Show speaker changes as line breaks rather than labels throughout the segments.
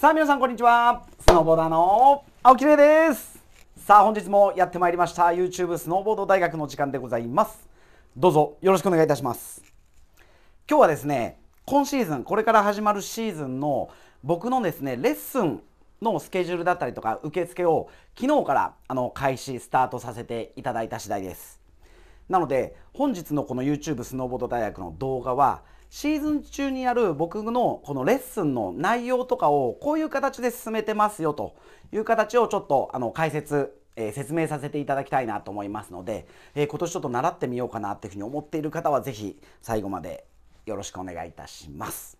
さあ皆さんこんにちはスノーボーダーの青木玲ですさあ本日もやってまいりました YouTube スノーボード大学の時間でございますどうぞよろしくお願いいたします今日はですね今シーズンこれから始まるシーズンの僕のですねレッスンのスケジュールだったりとか受付を昨日からあの開始スタートさせていただいた次第ですなので本日のこの YouTube スノーボード大学の動画はシーズン中にやる僕のこのレッスンの内容とかをこういう形で進めてますよという形をちょっとあの解説え説明させていただきたいなと思いますので、えー、今年ちょっと習ってみようかなっていうふうに思っている方は是非最後までよろしくお願いいたします。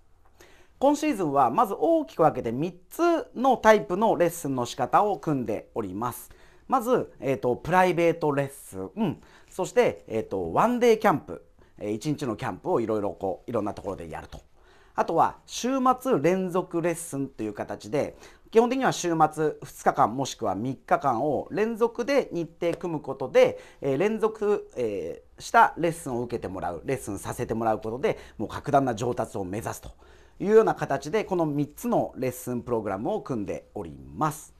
今シーズンはまず大きく分けて3つのタイプのレッスンの仕方を組んでおります。まず、えーと、プライベートレッスンそして、えーと、とワンデーキャンプ、えー、1日のキャンプをいろいろこういろんなところでやるとあとは週末連続レッスンという形で基本的には週末2日間もしくは3日間を連続で日程組むことで、えー、連続、えー、したレッスンを受けてもらうレッスンさせてもらうことでもう格段な上達を目指すというような形でこの3つのレッスンプログラムを組んでおります。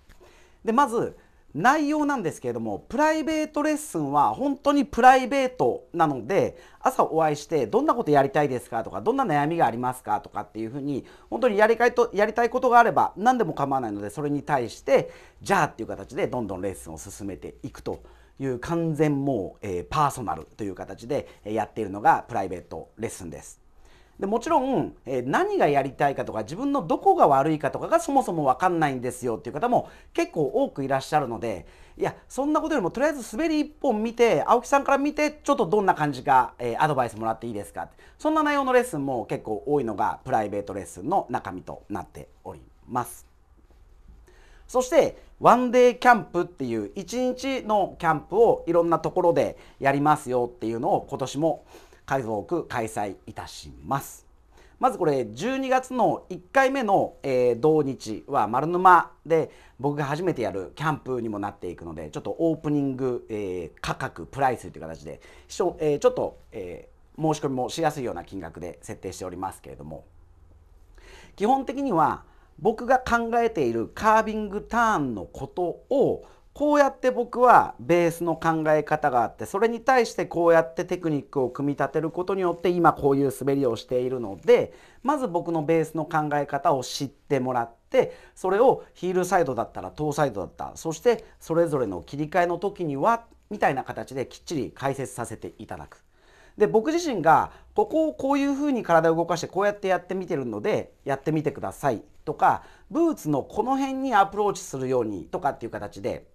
でまず内容なんですけれどもプライベートレッスンは本当にプライベートなので朝お会いしてどんなことやりたいですかとかどんな悩みがありますかとかっていうふうに本当にやりかいとやりたいことがあれば何でも構わないのでそれに対してじゃあっていう形でどんどんレッスンを進めていくという完全もう、えー、パーソナルという形でやっているのがプライベートレッスンです。でもちろん、え何がやりたいかとか自分のどこが悪いかとかがそもそも分かんないんですよっていう方も結構多くいらっしゃるのでいやそんなことよりもとりあえず滑り1本見て青木さんから見てちょっとどんな感じか、えアドバイスもらっていいですかそんな内容のレッスンも結構多いのがプライベートレッスンの中身となっております。そしてワンデーキャンプっていう1日のキャンプをいろんなところでやりますよっていうのを今年も数多く開催いたします。まずこれ12月の1回目の、えー、同日は丸沼で僕が初めてやるキャンプにもなっていくのでちょっとオープニング、えー、価格プライスという形でちょ,、えー、ちょっと、えー、申し込みもしやすいような金額で設定しておりますけれども基本的には僕が考えているカービングターンのことをこうやって僕はベースの考え方があってそれに対してこうやってテクニックを組み立てることによって今こういう滑りをしているのでまず僕のベースの考え方を知ってもらってそれをヒールサイドだったらトーサイドだったそしてそれぞれの切り替えの時にはみたいな形できっちり解説させていただく。で僕自身がここをこういうふうに体を動かしてこうやってやってみてるのでやってみてくださいとかブーツのこの辺にアプローチするようにとかっていう形で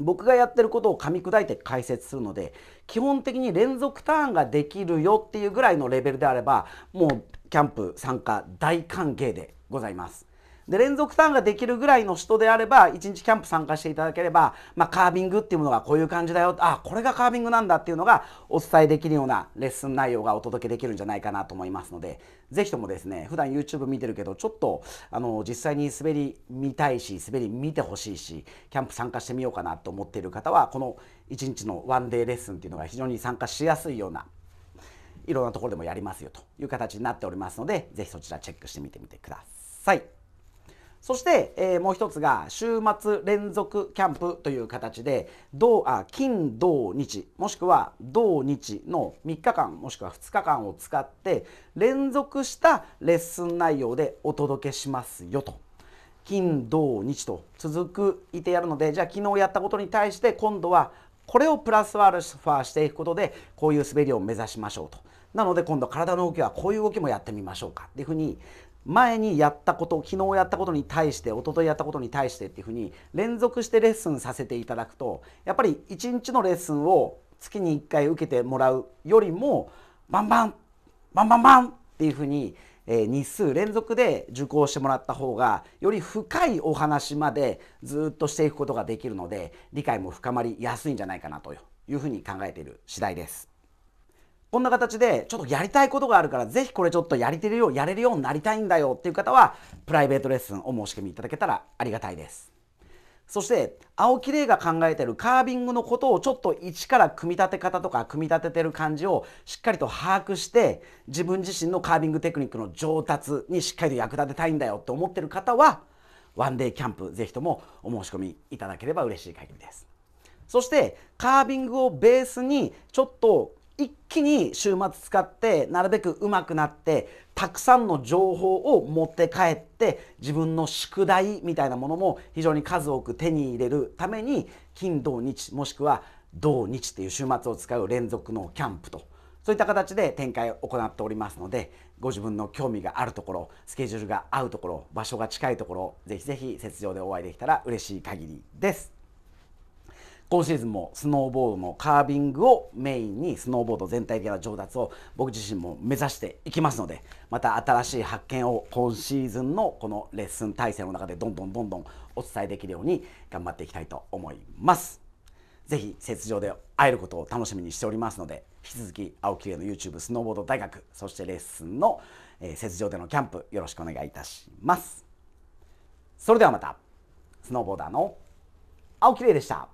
僕がやってることを噛み砕いて解説するので基本的に連続ターンができるよっていうぐらいのレベルであればもうキャンプ参加大歓迎でございます。で連続ターンができるぐらいの人であれば1日キャンプ参加していただければ、まあ、カービングっていうものがこういう感じだよあこれがカービングなんだっていうのがお伝えできるようなレッスン内容がお届けできるんじゃないかなと思いますので是非ともですね普段 YouTube 見てるけどちょっとあの実際に滑り見たいし滑り見てほしいしキャンプ参加してみようかなと思っている方はこの1日のワンデーレッスンっていうのが非常に参加しやすいようないろんなところでもやりますよという形になっておりますので是非そちらチェックしてみてみてください。そして、えー、もう一つが週末連続キャンプという形で土あ金土日もしくは土日の3日間もしくは2日間を使って連続したレッスン内容でお届けしますよと。金土日と続くいてやるのでじゃあ昨日やったことに対して今度はこれをプラスアルファしていくことでこういう滑りを目指しましょうとなので今度体の動きはこういう動きもやってみましょうかっていうふうに前にやったこと昨日やったことに対して一昨日やったことに対してっていうふうに連続してレッスンさせていただくとやっぱり一日のレッスンを月に1回受けてもらうよりもバンバンバンバンバンっていうふうに、え日数連続で受講してもらった方がより深いお話までずっとしていくことができるので理解も深まりやすいんじゃないかなというふうに考えている次第です。こんな形でちょっとやりたいことがあるからぜひこれちょっとやりてるようやれるようになりたいんだよっていう方はプライベートレッスンお申し込みいただけたらありがたいですそして青木玲が考えてるカービングのことをちょっと一から組み立て方とか組み立ててる感じをしっかりと把握して自分自身のカービングテクニックの上達にしっかりと役立てたいんだよって思ってる方はワンデーキャンプぜひともお申し込みいただければ嬉しい限りですそしてカービングをベースにちょっと一気に週末使ってなるべく上手くなってたくさんの情報を持って帰って自分の宿題みたいなものも非常に数多く手に入れるために金土日もしくは土日っていう週末を使う連続のキャンプとそういった形で展開を行っておりますのでご自分の興味があるところスケジュールが合うところ場所が近いところぜひぜひ雪上でお会いできたら嬉しい限りです。今シーズンもスノーボードのカービングをメインにスノーボード全体的な上達を僕自身も目指していきますのでまた新しい発見を今シーズンのこのレッスン体制の中でどんどんどんどんお伝えできるように頑張っていきたいと思います。ぜひ雪上で会えることを楽しみにしておりますので引き続き青木家の YouTube スノーボード大学そしてレッスンの、えー、雪上でのキャンプよろしくお願いいたしますそれではまたスノーボーダーの青木玲でした